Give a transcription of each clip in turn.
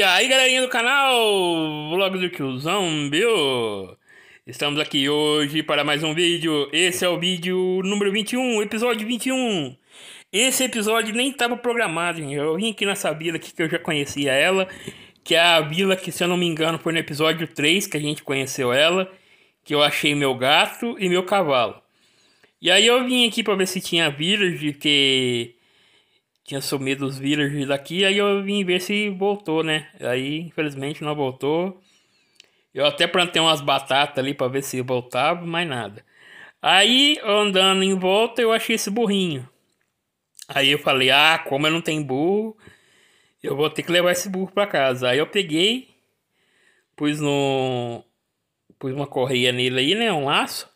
E aí, galerinha do canal, vlog do tiozão, viu? Estamos aqui hoje para mais um vídeo. Esse é o vídeo número 21, episódio 21. Esse episódio nem estava programado, gente. Eu vim aqui nessa vila aqui que eu já conhecia ela, que é a vila que, se eu não me engano, foi no episódio 3 que a gente conheceu ela, que eu achei meu gato e meu cavalo. E aí eu vim aqui para ver se tinha vírus, de que tinha sumido os villagers daqui, aí eu vim ver se voltou, né? Aí, infelizmente, não voltou. Eu até plantei umas batatas ali para ver se voltava, mas nada. Aí, andando em volta, eu achei esse burrinho. Aí eu falei: "Ah, como eu não tenho burro, eu vou ter que levar esse burro para casa". Aí eu peguei, pus no pus uma correia nele aí, né, um laço.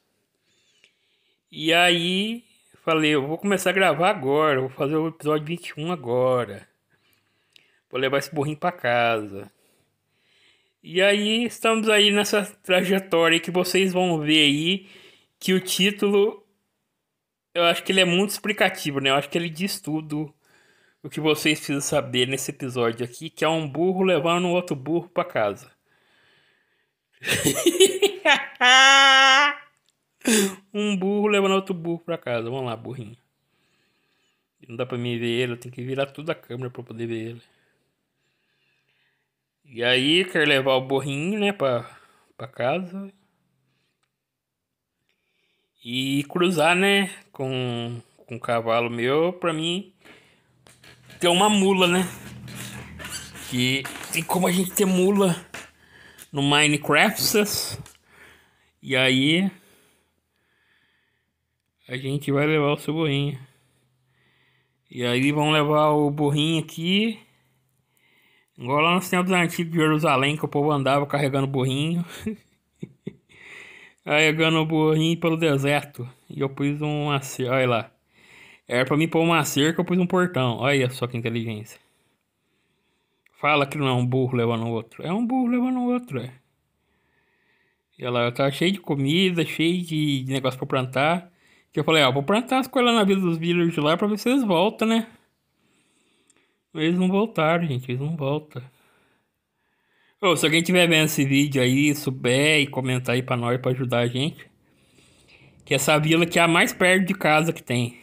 E aí Falei, eu vou começar a gravar agora, vou fazer o episódio 21 agora. Vou levar esse burrinho para casa. E aí estamos aí nessa trajetória que vocês vão ver aí que o título eu acho que ele é muito explicativo, né? Eu acho que ele diz tudo o que vocês precisam saber nesse episódio aqui, que é um burro levando outro burro para casa. um burro levando outro burro pra casa. Vamos lá, burrinho. Não dá pra mim ver ele, eu tenho que virar tudo a câmera pra poder ver ele. E aí, quer levar o burrinho, né, pra, pra casa. E cruzar, né, com, com um cavalo meu, pra mim ter uma mula, né. Que tem como a gente ter mula no Minecraft. E aí, a gente vai levar o seu burrinho. E aí vão levar o burrinho aqui. Igual lá no centro antigo de Jerusalém, que o povo andava carregando burrinho. carregando o burrinho pelo deserto. E eu pus uma cerca, olha lá. Era pra mim pôr uma cerca, eu pus um portão. Olha só que inteligência. Fala que não é um burro levando o outro. É um burro levando o outro, é. E ela tá cheio de comida, cheio de negócio pra plantar. Que eu falei, ó, vou plantar as coisas lá na vida dos villagers lá pra ver se eles voltam, né? Eles não voltaram, gente, eles não voltam. Ô, se alguém tiver vendo esse vídeo aí, souber e comentar aí pra nós, pra ajudar a gente. Que essa vila que é a mais perto de casa que tem.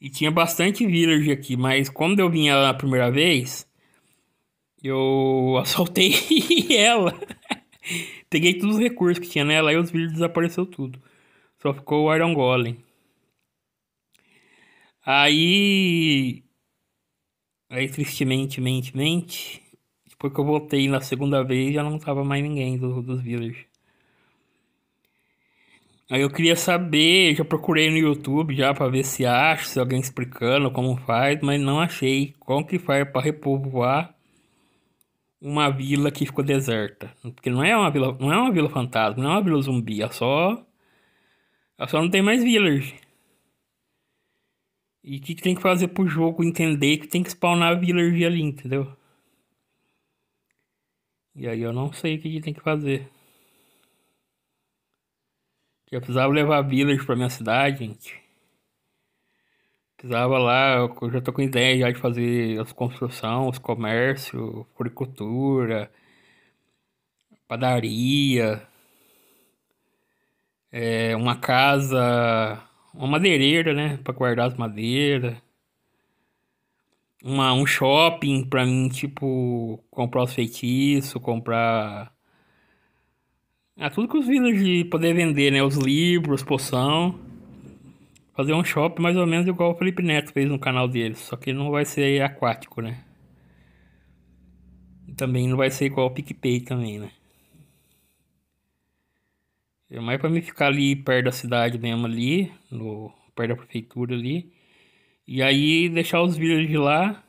E tinha bastante village aqui, mas quando eu vinha lá a primeira vez, eu assaltei ela. Peguei todos os recursos que tinha nela e os vídeos desapareceu tudo. Só ficou o Iron Golem. Aí. Aí tristemente, mente, mente. Depois que eu voltei na segunda vez, já não tava mais ninguém do, dos villagers. Aí eu queria saber, já procurei no YouTube já para ver se acho, se alguém explicando como faz, mas não achei. Como que faz para repovoar uma vila que ficou deserta? Porque não é uma vila, não é uma vila fantasma, não é uma vila zumbi, é só ela só não tem mais village. E o que, que, tem que fazer pro jogo entender que tem que spawnar village ali, entendeu? E aí eu não sei o que, que tem que fazer. Eu precisava levar village pra minha cidade, gente. Precisava lá, eu já tô com ideia já de fazer as construções, os comércios, agricultura, padaria, é, uma casa, uma madeireira, né, para guardar as madeiras, uma, um shopping para mim, tipo, comprar os feitiços, comprar é tudo que os village poder vender, né, os livros, poção, fazer um shopping mais ou menos igual o Felipe Neto fez no canal dele, só que não vai ser aquático, né? E Também não vai ser igual o PicPay também, né? É mais para mim ficar ali perto da cidade mesmo ali, no, perto da prefeitura ali. E aí deixar os vídeos de lá.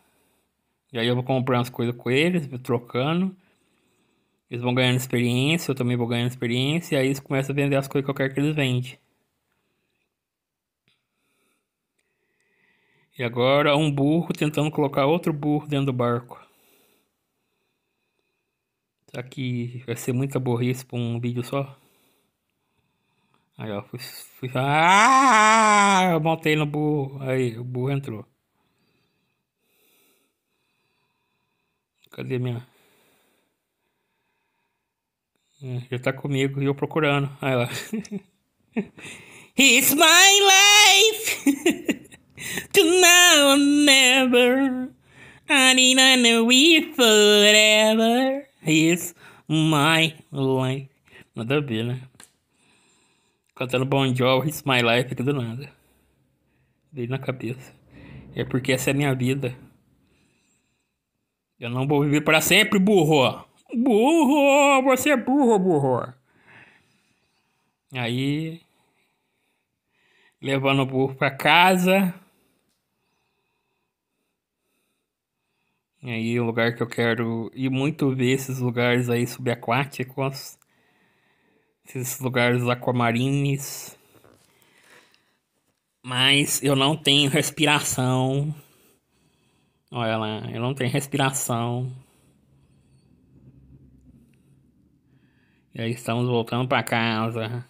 E aí eu vou comprar umas coisas com eles, trocando. Eles vão ganhando experiência, eu também vou ganhando experiência. E aí eles começam a vender as coisas que eu quero que eles vendem. E agora um burro tentando colocar outro burro dentro do barco. Será que vai ser muita burrice para um vídeo só? Aí, ó. Fui, fui, ah! Eu montei no burro. Aí, o burro entrou. Cadê minha? É, já tá comigo e eu procurando. Aí, ó. It's my life! To now or never. I need a new forever. It's my life. Nada a ver, né? cantando Bon Jovi, It's My Life aqui do nada. Veio na cabeça. É porque essa é a minha vida. Eu não vou viver para sempre, burro. Burro, você é burro, burro. Aí levando o burro para casa. E aí o lugar que eu quero ir muito ver esses lugares aí subaquáticos esses lugares aquamarines. Mas eu não tenho respiração. Olha lá, eu não tenho respiração. E aí estamos voltando para casa.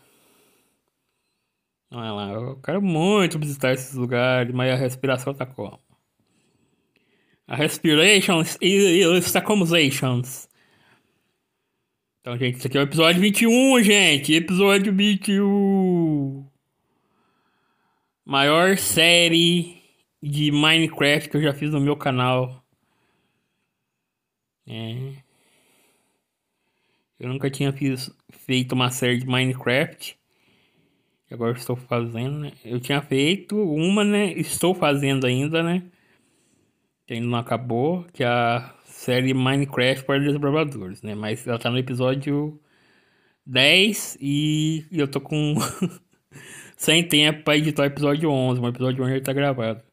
Olha lá, eu quero muito visitar esses lugares, mas a respiração tá como? A respiration está como os tacomizations. Então, gente, isso aqui é o episódio 21, gente. Episódio 21. Maior série de Minecraft que eu já fiz no meu canal. É. Eu nunca tinha fiz, feito uma série de Minecraft. Agora estou fazendo, né? Eu tinha feito uma, né? Estou fazendo ainda, né? Que ainda não acabou. Que é a série Minecraft para desbravadores, né? Mas ela tá no episódio 10 e eu tô com sem tempo para editar o episódio 11, o episódio 11 já tá gravado.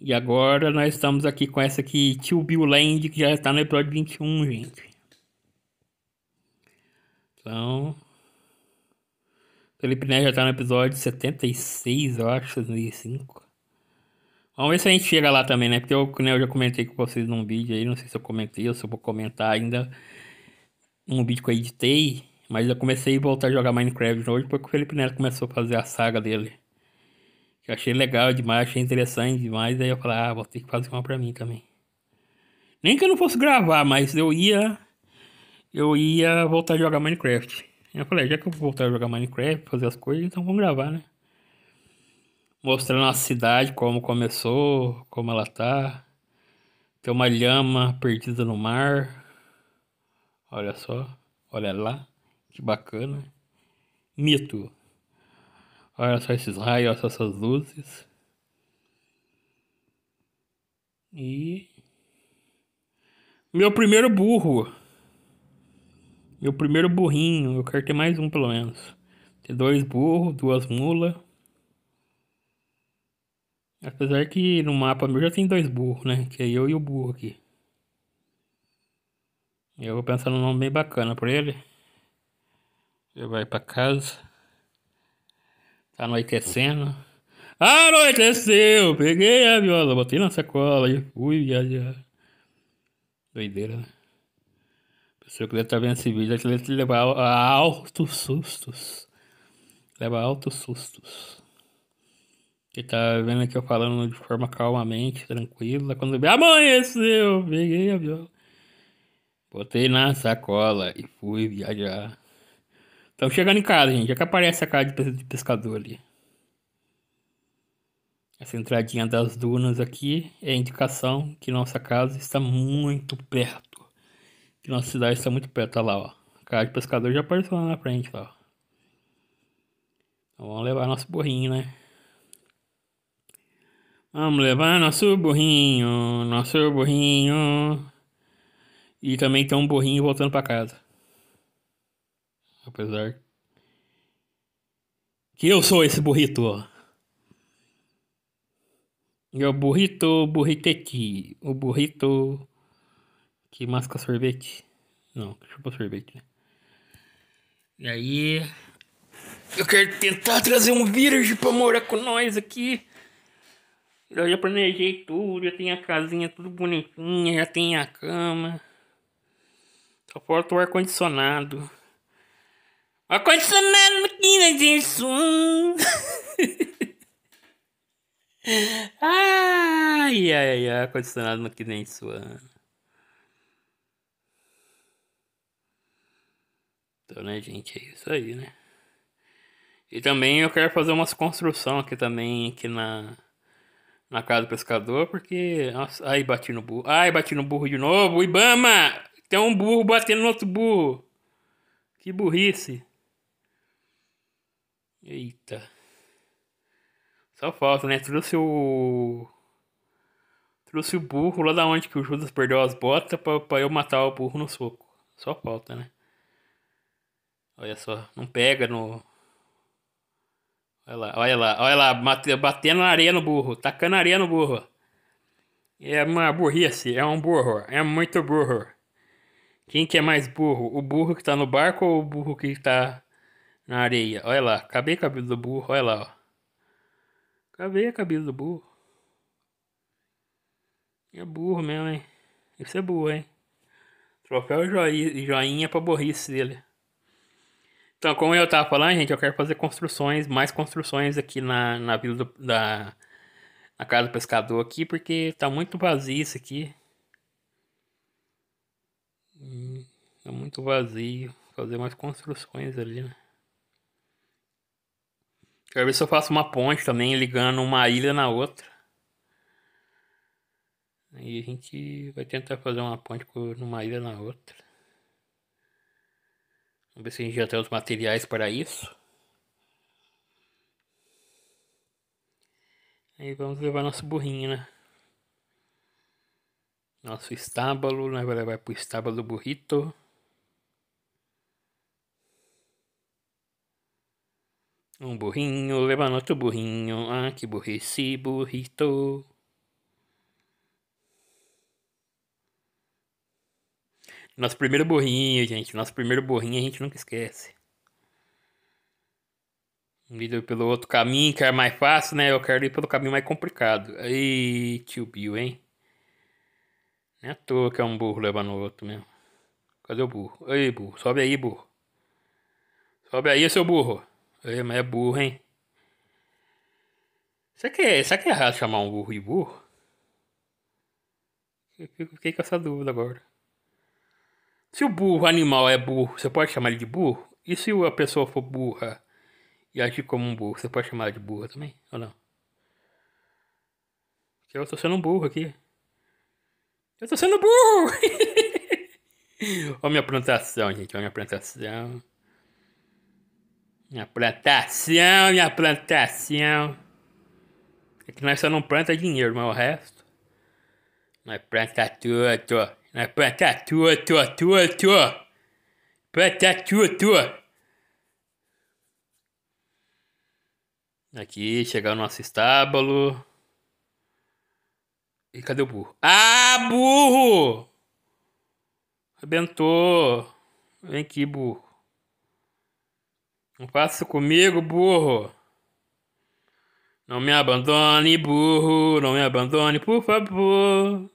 E agora nós estamos aqui com essa aqui, Tio Bill Land, que já tá no episódio 21, gente. Então, Felipe Neto já tá no episódio 76, eu acho, 75. Vamos ver se a gente chega lá também, né? Porque eu, né, eu já comentei com vocês num vídeo aí, não sei se eu comentei ou se eu vou comentar ainda. Um vídeo que eu editei, mas eu comecei a voltar a jogar Minecraft hoje porque o Felipe Neto começou a fazer a saga dele. Eu achei legal demais, achei interessante demais. Aí eu falei, ah, vou ter que fazer uma pra mim também. Nem que eu não fosse gravar, mas eu ia. Eu ia voltar a jogar Minecraft. Eu falei, ah, já que eu vou voltar a jogar Minecraft, fazer as coisas, então vamos gravar, né? mostrando a cidade, como começou, como ela tá. Tem uma lhama perdida no mar. Olha só, olha lá, que bacana. Mito. Olha só esses raios, olha só essas luzes. E meu primeiro burro. Meu primeiro burrinho. Eu quero ter mais um pelo menos. Ter dois burros, duas mulas. Apesar que no mapa meu já tem dois burros, né? Que é eu e o burro aqui. Eu vou pensar num nome bem bacana pra ele. Ele vai pra casa. Tá anoitecendo. Anoiteceu! Peguei a viola, botei na sacola e fui viajar. Doideira, né? Se eu quiser estar vendo esse vídeo, eu te levar a altos sustos. Leva a altos sustos. Que tá vendo aqui eu falando de forma calmamente, tranquila. Quando eu amanheceu, peguei a viola. Botei na sacola e fui viajar. Estamos chegando em casa, gente. Já é que aparece a casa de pescador ali. Essa entradinha das dunas aqui é indicação que nossa casa está muito perto. Que nossa cidade está muito perto. Olha tá lá, ó. A casa de pescador já apareceu lá na frente, ó. Então vamos levar nosso burrinho, né? Vamos levar nosso burrinho, nosso burrinho. E também tem um burrinho voltando para casa. Apesar que eu sou esse burrito, ó. E é o burrito, burritete, o burrito que masca sorvete. Não, que chupa sorvete, né? E aí, eu quero tentar trazer um vírus pra morar com nós aqui. Eu já planejei tudo, já tem a casinha tudo bonitinha, já tem a cama. Só falta o ar-condicionado. Ar-condicionado aqui na direção. ai, ai, ai, ar-condicionado aqui nem suando. Então, né, gente, é isso aí, né? E também eu quero fazer umas construção aqui também, aqui na na casa do pescador, porque. Nossa, ai, bati no burro. Ai, bati no burro de novo. Ibama! Tem um burro batendo no outro burro. Que burrice. Eita. Só falta, né? Trouxe o. Trouxe o burro lá da onde que o Judas perdeu as botas pra, pra eu matar o burro no soco. Só falta, né? Olha só, não pega no. Olha lá, olha lá, olha lá, batendo na areia no burro, tacando areia no burro. É uma burrice, é um burro, é muito burro. Quem que é mais burro? O burro que tá no barco ou o burro que tá na areia? Olha lá, acabei o cabelo do burro, olha lá, ó. Acabei o cabelo do burro. É burro mesmo, hein? Isso é burro, hein? Troféu joinha pra burrice dele. Então, como eu tava falando, gente, eu quero fazer construções, mais construções aqui na, na vila do, da na casa do pescador aqui, porque tá muito vazio isso aqui. Hum, tá muito vazio. Fazer mais construções ali, né? Quero ver se eu faço uma ponte também, ligando uma ilha na outra. Aí a gente vai tentar fazer uma ponte numa ilha na outra. Vamos ver se a gente já tem os materiais para isso. Aí vamos levar nosso burrinho, né? Nosso estábulo, nós né? vamos levar pro estábulo do burrito. Um burrinho levando outro burrinho. Ah, que burrice, burrito. Nosso primeiro burrinho, gente. Nosso primeiro burrinho a gente nunca esquece. Indo pelo outro caminho, que é mais fácil, né? Eu quero ir pelo caminho mais complicado. Aí, tio Bill, hein? Não é à toa que é um burro levando o outro mesmo. Cadê o burro? Aí, burro. Sobe aí, burro. Sobe aí, seu burro. Aí, mas é burro, hein? Será que, é, será que é errado chamar um burro de burro? Eu fiquei com essa dúvida agora. Se o burro animal é burro, você pode chamar ele de burro? E se a pessoa for burra e agir como um burro, você pode chamar ela de burra também? Ou não? Porque eu tô sendo um burro aqui. Eu tô sendo burro! Olha a minha plantação, gente. Olha a minha plantação. Minha plantação, minha plantação. É que nós só não planta dinheiro, mas o resto. Nós planta tudo. É né? patatua, tá tua, tua, tua. tua, tá tua. Aqui, chegar no nosso estábulo. E cadê o burro? Ah, burro! Arrebentou. Vem aqui, burro. Não faça comigo, burro. Não me abandone, burro. Não me abandone, por favor.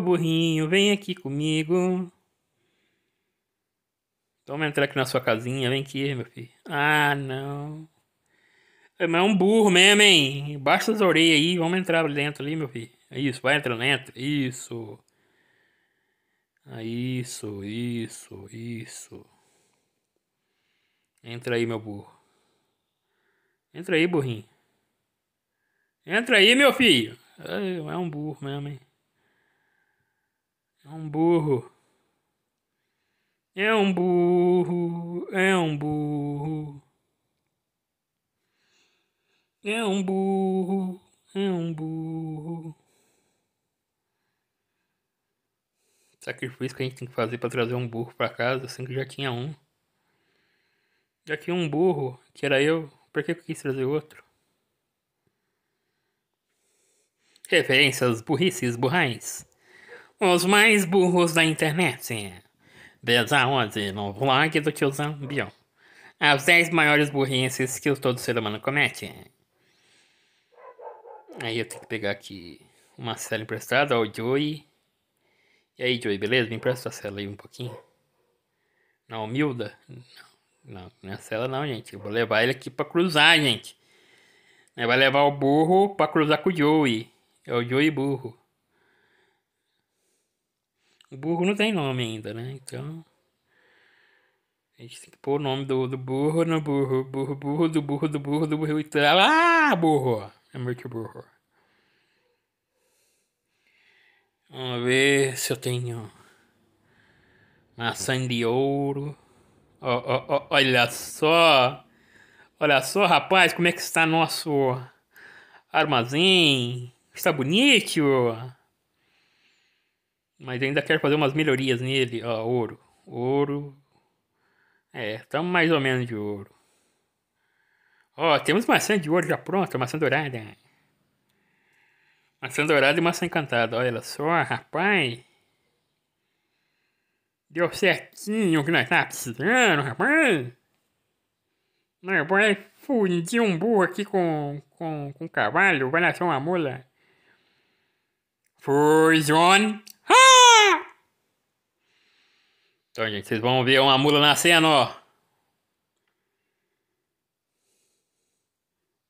Burrinho, vem aqui comigo. Vamos entrar aqui na sua casinha, vem aqui, meu filho. Ah, não. É, mas é um burro mesmo, hein? Baixa as orelhas aí, vamos entrar dentro ali, meu filho. É isso, vai entrando, dentro, Isso. É isso, isso, isso. Entra aí, meu burro. Entra aí, burrinho. Entra aí, meu filho. É, é um burro mesmo, hein? É um burro. É um burro, é um burro. É um burro, é um burro. Sacrifício que a gente tem que fazer para trazer um burro para casa, assim que já tinha um. Já tinha um burro, que era eu, por que eu quis trazer outro? Referências burrices burrais. Os mais burros da internet. Desarrode no vlog do tiozão Bion. As 10 maiores burrinhas que todo ser humano comete. Aí eu tenho que pegar aqui uma cela emprestada, ao Joey. E aí, Joey, beleza? Me empresta a cela aí um pouquinho. Não, humilda? Não, não, minha é cela não, gente. Eu vou levar ele aqui pra cruzar, gente. vai levar o burro pra cruzar com o Joey. É o Joey burro. O burro não tem nome ainda, né? Então. A gente tem que pôr o nome do, do burro no burro. Burro, burro, do burro, do burro, do burro. Então, ah, burro! É muito burro. Vamos ver se eu tenho. Maçã de ouro. Oh, oh, oh, olha só. Olha só, rapaz, como é que está nosso armazém. Está bonito. Mas ainda quero fazer umas melhorias nele. Ó, ouro. Ouro. É, estamos mais ou menos de ouro. Ó, temos maçã de ouro já pronta, maçã dourada. Maçã dourada e maçã encantada. Olha só, rapaz. Deu certinho o que nós estávamos precisando, rapaz. Nós vai fundir um burro aqui com, com, com um cavalo. Vai nascer uma mula. Foi, John. Então, gente, vocês vão ver uma mula nascendo, ó.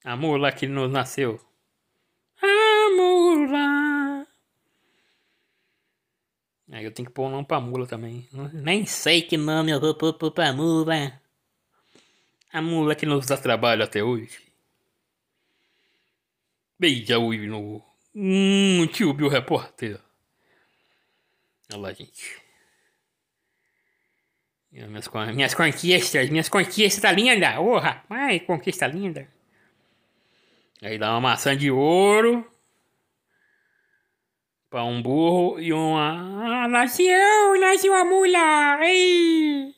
A mula que nos nasceu. A mula. Aí eu tenho que pôr um nome pra mula também. Nem sei que nome eu vou pôr pra mula. A mula que nos dá trabalho até hoje. Beija o no. Hum, tio Bill Repórter. Olha lá, gente. Minhas, minhas conquistas, minhas conquistas linda, orra, ai, conquista linda. Aí dá uma maçã de ouro para um burro e uma. Ah, nasceu, nasceu a mula! Ei!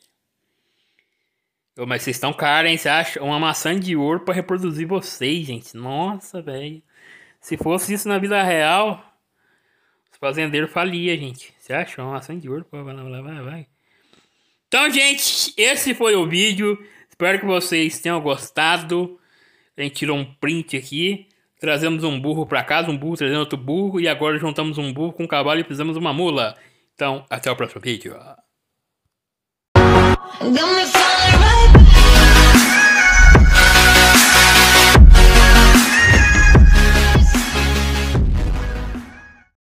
mas vocês estão caros, hein? Você acha uma maçã de ouro para reproduzir vocês, gente? Nossa, velho. Se fosse isso na vida real, os fazendeiros faliam, gente. Você acha uma maçã de ouro? Pô, vai, vai, vai. vai. Então, gente, esse foi o vídeo. Espero que vocês tenham gostado. A gente tirou um print aqui. Trazemos um burro para casa, um burro trazendo outro burro. E agora juntamos um burro com um cavalo e fizemos uma mula. Então, até o próximo vídeo.